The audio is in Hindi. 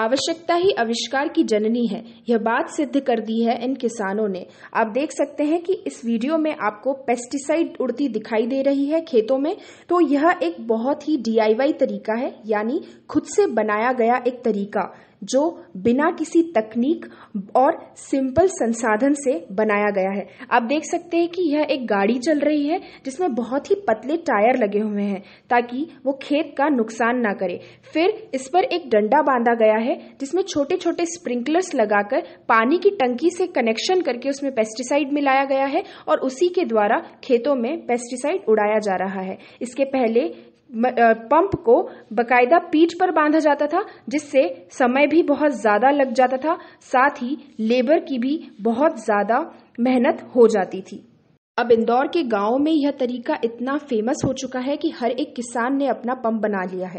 आवश्यकता ही आविष्कार की जननी है यह बात सिद्ध कर दी है इन किसानों ने आप देख सकते हैं कि इस वीडियो में आपको पेस्टिसाइड उड़ती दिखाई दे रही है खेतों में तो यह एक बहुत ही डीआईवाई तरीका है यानी खुद से बनाया गया एक तरीका जो बिना किसी तकनीक और सिंपल संसाधन से बनाया गया है आप देख सकते हैं कि यह एक गाड़ी चल रही है जिसमें बहुत ही पतले टायर लगे हुए हैं ताकि वो खेत का नुकसान ना करे फिर इस पर एक डंडा बांधा गया है जिसमें छोटे छोटे स्प्रिंकलर्स लगाकर पानी की टंकी से कनेक्शन करके उसमें पेस्टिसाइड मिलाया गया है और उसी के द्वारा खेतों में पेस्टिसाइड उड़ाया जा रहा है इसके पहले पंप को बकायदा पीठ पर बांधा जाता था जिससे समय भी बहुत ज्यादा लग जाता था साथ ही लेबर की भी बहुत ज्यादा मेहनत हो जाती थी अब इंदौर के गांवों में यह तरीका इतना फेमस हो चुका है कि हर एक किसान ने अपना पंप बना लिया है